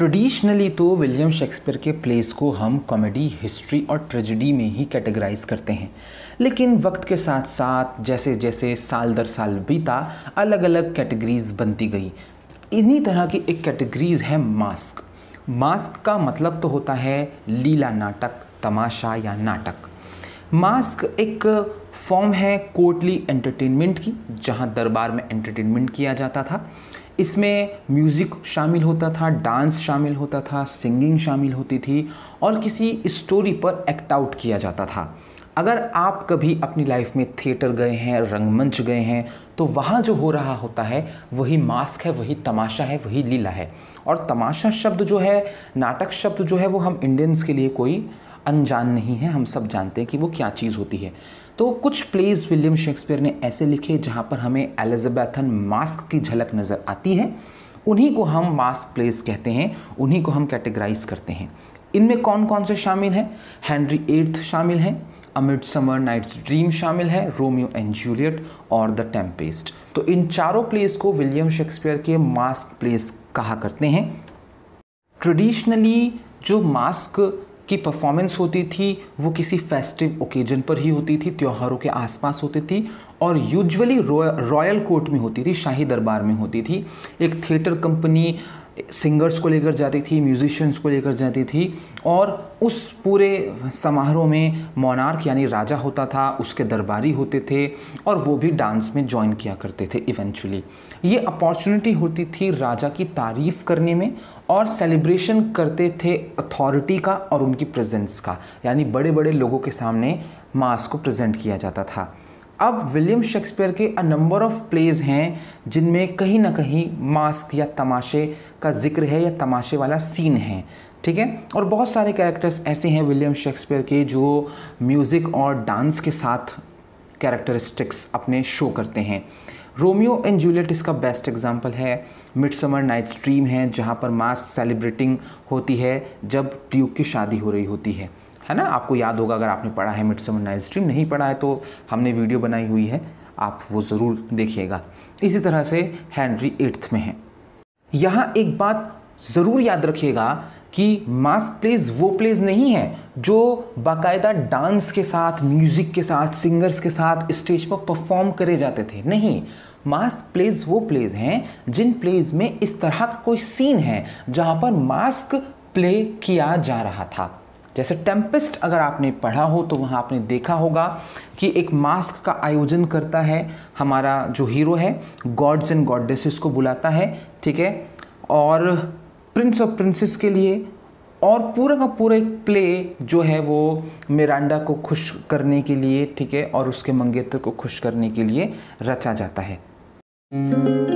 traditionally तो William Shakespeare के place को हम कॉमेडी हिस्ट्री और ट्रेजिडी में ही कैटेगराइज करते हैं लेकिन वक्त के साथ साथ जैसे जैसे साल दर साल बीता अलग अलग कैटेगरीज बनती गई इन्हीं तरह की एक कैटेगरीज है मास्क मास्क का मतलब तो होता है लीला नाटक तमाशा या नाटक मास्क एक फॉर्म है कोटली एंटरटेनमेंट की जहाँ दरबार में एंटरटेनमेंट किया जाता था इसमें म्यूज़िक शामिल होता था डांस शामिल होता था सिंगिंग शामिल होती थी और किसी स्टोरी पर एक्ट आउट किया जाता था अगर आप कभी अपनी लाइफ में थिएटर गए हैं रंगमंच गए हैं तो वहाँ जो हो रहा होता है वही मास्क है वही तमाशा है वही लीला है और तमाशा शब्द जो है नाटक शब्द जो है वो हम इंडियंस के लिए कोई अनजान नहीं है हम सब जानते हैं कि वो क्या चीज़ होती है तो कुछ प्लेज विलियम शेक्सपियर ने ऐसे लिखे जहाँ पर हमें एलिजाबैथन मास्क की झलक नज़र आती है उन्हीं को हम मास्क प्लेस कहते हैं उन्हीं को हम कैटेगराइज करते हैं इनमें कौन कौन से शामिल हैं हैंनरी एट्थ शामिल हैं अमिट समर नाइट्स ड्रीम शामिल है रोमियो एंड जूलियट और द टेम्पेस्ट तो इन चारों प्लेस को विलियम शेक्सपियर के मास्क प्लेस कहा करते हैं ट्रेडिशनली जो मास्क की परफॉर्मेंस होती थी वो किसी फेस्टिव ओकेजन पर ही होती थी त्योहारों के आसपास होती थी और यूजुअली रॉयल कोर्ट में होती थी शाही दरबार में होती थी एक थिएटर कंपनी सिंगर्स को लेकर जाती थी म्यूजिशियंस को लेकर जाती थी और उस पूरे समारोह में मोनार्क यानी राजा होता था उसके दरबारी होते थे और वो भी डांस में ज्वाइन किया करते थे इवेंचुअली ये अपॉर्चुनिटी होती थी राजा की तारीफ़ करने में और सेलिब्रेशन करते थे अथॉरिटी का और उनकी प्रेजेंस का यानी बड़े बड़े लोगों के सामने मास को प्रेजेंट किया जाता था अब विलियम शेक्सपियर के अ नंबर ऑफ प्लेज हैं जिनमें कहीं ना कहीं मास्क या तमाशे का जिक्र है या तमाशे वाला सीन है ठीक है और बहुत सारे कैरेक्टर्स ऐसे हैं विलियम शेक्सपियर के जो म्यूज़िक और डांस के साथ कैरेक्टरिस्टिक्स अपने शो करते हैं रोमियो एंड जूलियट इसका बेस्ट एग्जाम्पल है मिड समर नाइट स्ट्रीम है जहाँ पर मास सेलिब्रेटिंग होती है जब ड्यूक की शादी हो रही होती है है ना आपको याद होगा अगर आपने पढ़ा है मिड समर नाइट स्ट्रीम नहीं पढ़ा है तो हमने वीडियो बनाई हुई है आप वो ज़रूर देखिएगा इसी तरह से हैंनरी एट्थ में है यहाँ एक बात ज़रूर याद रखिएगा कि मास्क प्लेज वो प्लेज नहीं है जो बाकायदा डांस के साथ म्यूज़िक के साथ सिंगर्स के साथ स्टेज पर परफॉर्म करे जाते थे नहीं मास्क प्लेज वो प्लेज हैं जिन प्लेज में इस तरह का कोई सीन है जहाँ पर मास्क प्ले किया जा रहा था जैसे टेम्पिस्ट अगर आपने पढ़ा हो तो वहाँ आपने देखा होगा कि एक मास्क का आयोजन करता है हमारा जो हीरो है गॉड्स एंड गॉडेसेस को बुलाता है ठीक है और प्रिंस और प्रिंसेस के लिए और पूरा का पूरा एक प्ले जो है वो मिरांडा को खुश करने के लिए ठीक है और उसके मंगेतर को खुश करने के लिए रचा जाता है